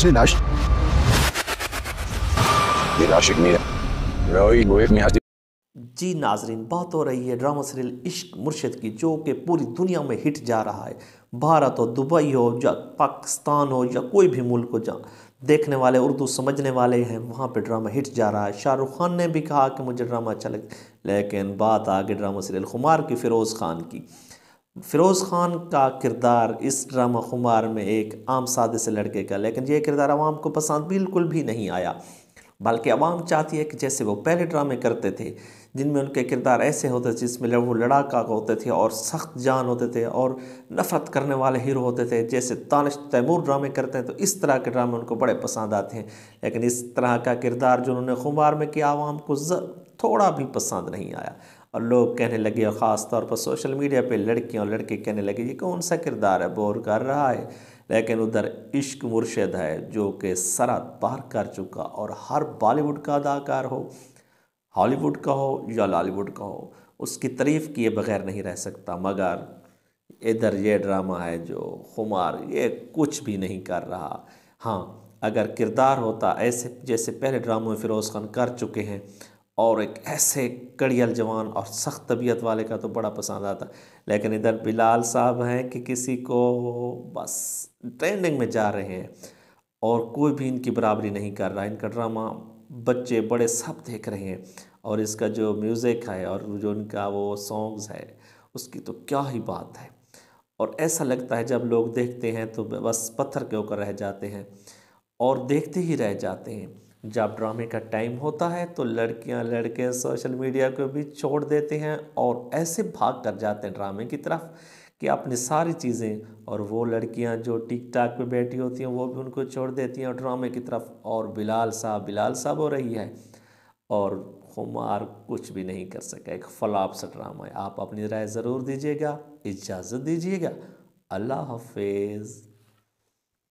जी नाजरीन बात हो रही है ड्रामा सीरियल इश्क मुर्शद की जो कि पूरी दुनिया में हिट जा रहा है भारत हो दुबई हो या पाकिस्तान हो या कोई भी मुल्क हो जहाँ देखने वाले उर्दू समझने वाले हैं वहाँ पे ड्रामा हिट जा रहा है शाहरुख खान ने भी कहा कि मुझे ड्रामा अच्छा लगे लेकिन बात आ गई ड्रामा सीरियल खुमार की फ़िरोज़ खान की फ़िरोज़ ख़ान का किरदार इस ड्रामा खुमार में एक आम सादे से लड़के का लेकिन ये किरदार आवाम को पसंद बिल्कुल भी नहीं आया बल्कि आवाम चाहती है कि जैसे वो पहले ड्रामे करते थे जिनमें उनके किरदार ऐसे होते थे जिसमें वो लड़ाका होते थे और सख्त जान होते थे और नफ़रत करने वाले हीरो होते थे जैसे तानश तैमूर ड्रामे करते हैं तो इस तरह के ड्रामे उनको बड़े पसंद आते हैं लेकिन इस तरह का किरदार जो उन्होंने खुमार में किया आवाम को थोड़ा भी पसंद नहीं आया और लोग कहने लगे और ख़ास तौर पर सोशल मीडिया पे लड़कियाँ और लड़के कहने लगे ये कौन सा किरदार है बोर कर रहा है लेकिन उधर इश्क मुर्शद है जो कि सरहद पार कर चुका और हर बॉलीवुड का अदाकार हो हॉलीवुड का हो या लॉलीवुड का हो उसकी तारीफ़ किए बगैर नहीं रह सकता मगर इधर ये ड्रामा है जो खुमार ये कुछ भी नहीं कर रहा हाँ अगर किरदार होता ऐसे जैसे पहले ड्रामों में फ़िरोज़ खान कर चुके हैं और एक ऐसे कड़ियल जवान और सख्त तबीयत वाले का तो बड़ा पसंद आता लेकिन इधर बिलाल साहब हैं कि किसी को बस ट्रेंडिंग में जा रहे हैं और कोई भी इनकी बराबरी नहीं कर रहा इनका ड्रामा बच्चे बड़े सब देख रहे हैं और इसका जो म्यूज़िक है और जो इनका वो सॉन्ग्स है उसकी तो क्या ही बात है और ऐसा लगता है जब लोग देखते हैं तो बस पत्थर के होकर रह जाते हैं और देखते ही रह जाते हैं जब ड्रामे का टाइम होता है तो लड़कियां लड़के सोशल मीडिया को भी छोड़ देते हैं और ऐसे भाग कर जाते हैं ड्रामे की तरफ कि अपनी सारी चीज़ें और वो लड़कियां जो टिक टाक पर बैठी होती हैं वो भी उनको छोड़ देती हैं ड्रामे की तरफ और बिलाल साहब बिलाल साहब हो रही है और खुमार कुछ भी नहीं कर सका एक फलाप सा ड्रामा है आप अपनी राय ज़रूर दीजिएगा इजाज़त दीजिएगा अल्लाह हाफिज़